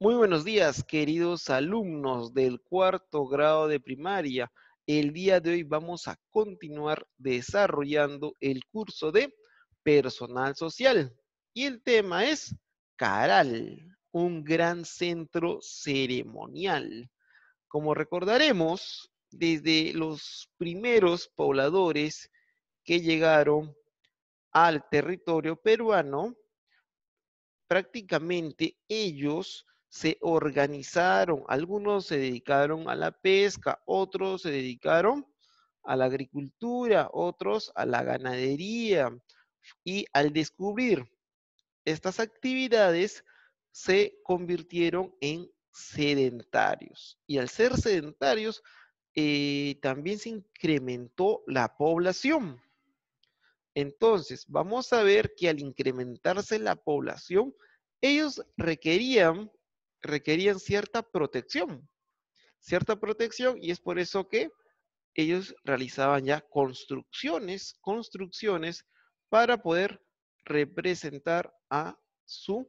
Muy buenos días, queridos alumnos del cuarto grado de primaria. El día de hoy vamos a continuar desarrollando el curso de personal social. Y el tema es Caral, un gran centro ceremonial. Como recordaremos, desde los primeros pobladores que llegaron al territorio peruano, prácticamente ellos se organizaron. Algunos se dedicaron a la pesca, otros se dedicaron a la agricultura, otros a la ganadería. Y al descubrir estas actividades, se convirtieron en sedentarios. Y al ser sedentarios, eh, también se incrementó la población. Entonces, vamos a ver que al incrementarse la población, ellos requerían requerían cierta protección, cierta protección y es por eso que ellos realizaban ya construcciones, construcciones para poder representar a su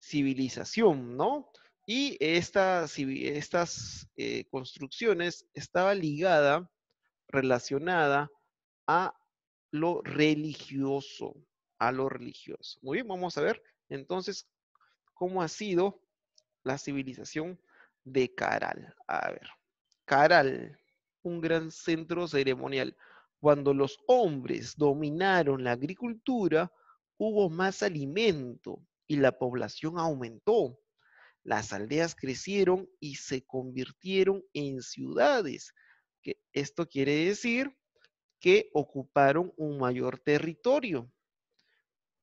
civilización, ¿no? Y esta, estas eh, construcciones estaba ligada, relacionada a lo religioso, a lo religioso. Muy bien, vamos a ver entonces cómo ha sido la civilización de Caral. A ver, Caral, un gran centro ceremonial. Cuando los hombres dominaron la agricultura, hubo más alimento y la población aumentó. Las aldeas crecieron y se convirtieron en ciudades. esto quiere decir que ocuparon un mayor territorio.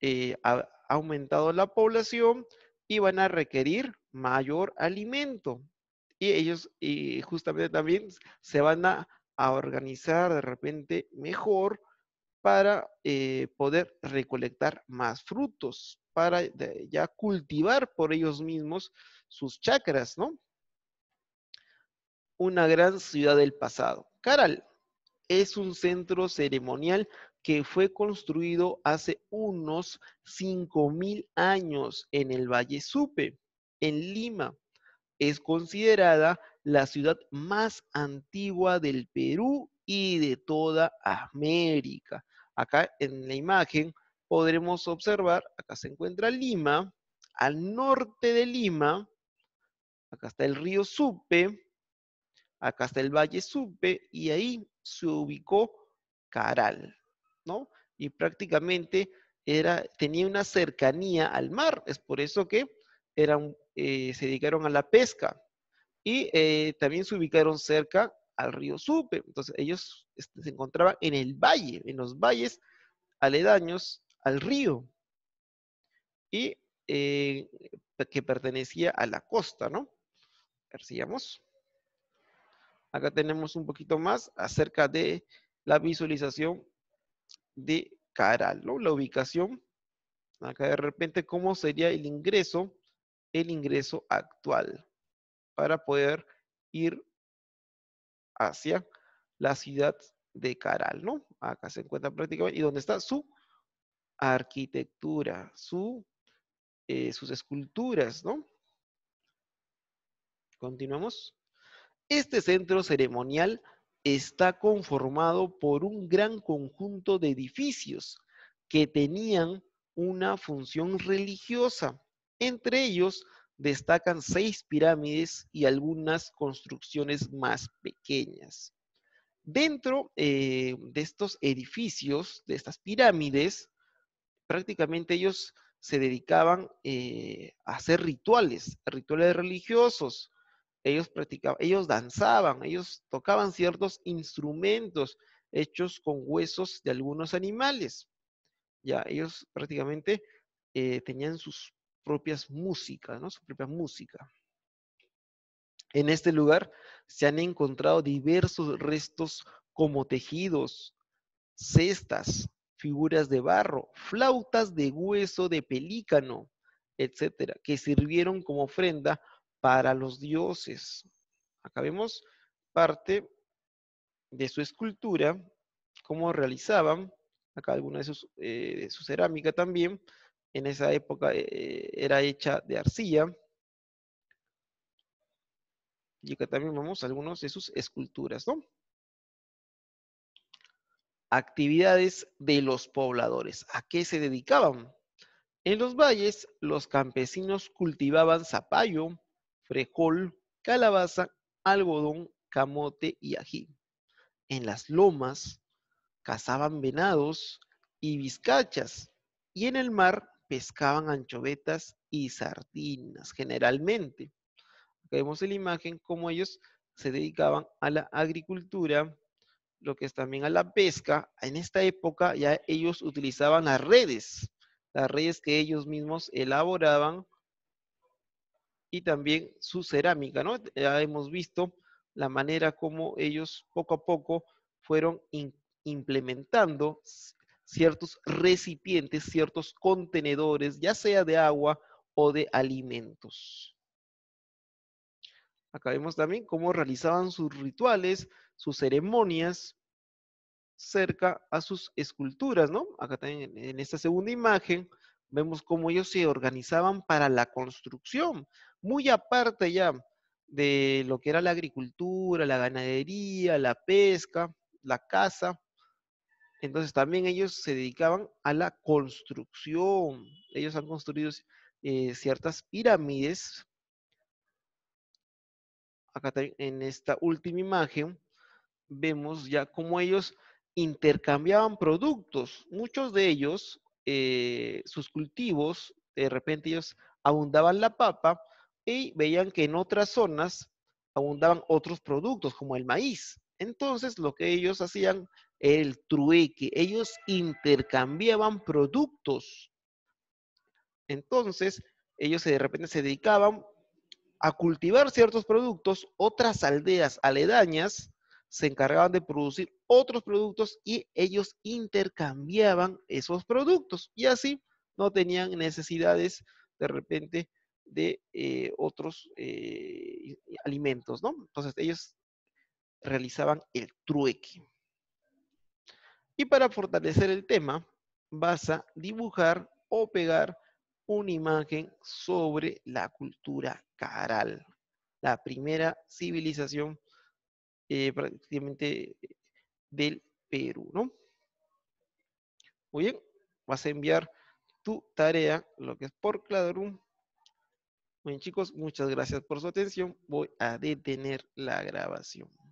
Eh, ha aumentado la población y van a requerir mayor alimento. Y ellos y justamente también se van a, organizar de repente mejor para eh, poder recolectar más frutos, para ya cultivar por ellos mismos sus chacras, ¿no? Una gran ciudad del pasado. Caral es un centro ceremonial que fue construido hace unos 5.000 años en el Valle Supe en Lima. Es considerada la ciudad más antigua del Perú y de toda América. Acá en la imagen podremos observar, acá se encuentra Lima, al norte de Lima, acá está el río Supe, acá está el valle Supe, y ahí se ubicó Caral, ¿no? Y prácticamente era, tenía una cercanía al mar, es por eso que era un eh, se dedicaron a la pesca y eh, también se ubicaron cerca al río Supe. Entonces ellos este, se encontraban en el valle, en los valles aledaños al río y eh, que pertenecía a la costa, ¿no? A ver, Acá tenemos un poquito más acerca de la visualización de Caral, ¿no? La ubicación. Acá de repente, ¿cómo sería el ingreso el ingreso actual para poder ir hacia la ciudad de Caral, ¿no? Acá se encuentra prácticamente, y donde está su arquitectura, su, eh, sus esculturas, ¿no? Continuamos. Este centro ceremonial está conformado por un gran conjunto de edificios que tenían una función religiosa entre ellos destacan seis pirámides y algunas construcciones más pequeñas. Dentro eh, de estos edificios, de estas pirámides, prácticamente ellos se dedicaban eh, a hacer rituales, rituales religiosos. Ellos practicaban, ellos danzaban, ellos tocaban ciertos instrumentos hechos con huesos de algunos animales. Ya ellos prácticamente eh, tenían sus propias músicas, ¿no? Su propia música. En este lugar se han encontrado diversos restos como tejidos, cestas, figuras de barro, flautas de hueso de pelícano, etcétera, que sirvieron como ofrenda para los dioses. Acá vemos parte de su escultura, cómo realizaban, acá alguna de eh, de su cerámica también, en esa época eh, era hecha de arcilla. Y acá también vemos algunas de sus esculturas, ¿no? Actividades de los pobladores. ¿A qué se dedicaban? En los valles, los campesinos cultivaban zapallo, frejol, calabaza, algodón, camote y ají. En las lomas, cazaban venados y vizcachas, y en el mar pescaban anchovetas y sardinas, generalmente. Acá vemos en la imagen cómo ellos se dedicaban a la agricultura, lo que es también a la pesca. En esta época ya ellos utilizaban las redes, las redes que ellos mismos elaboraban y también su cerámica, ¿no? Ya hemos visto la manera como ellos poco a poco fueron implementando ciertos recipientes, ciertos contenedores, ya sea de agua o de alimentos. Acá vemos también cómo realizaban sus rituales, sus ceremonias cerca a sus esculturas, ¿no? Acá también en esta segunda imagen vemos cómo ellos se organizaban para la construcción, muy aparte ya de lo que era la agricultura, la ganadería, la pesca, la caza, entonces también ellos se dedicaban a la construcción. Ellos han construido eh, ciertas pirámides. Acá en esta última imagen vemos ya cómo ellos intercambiaban productos. Muchos de ellos, eh, sus cultivos, de repente ellos abundaban la papa y veían que en otras zonas abundaban otros productos como el maíz. Entonces lo que ellos hacían el trueque, ellos intercambiaban productos. Entonces, ellos de repente se dedicaban a cultivar ciertos productos, otras aldeas aledañas se encargaban de producir otros productos y ellos intercambiaban esos productos y así no tenían necesidades de repente de eh, otros eh, alimentos, ¿no? Entonces ellos realizaban el trueque. Y para fortalecer el tema, vas a dibujar o pegar una imagen sobre la cultura caral, la primera civilización eh, prácticamente del Perú, ¿no? Muy bien, vas a enviar tu tarea, lo que es por Muy Bien chicos, muchas gracias por su atención. Voy a detener la grabación.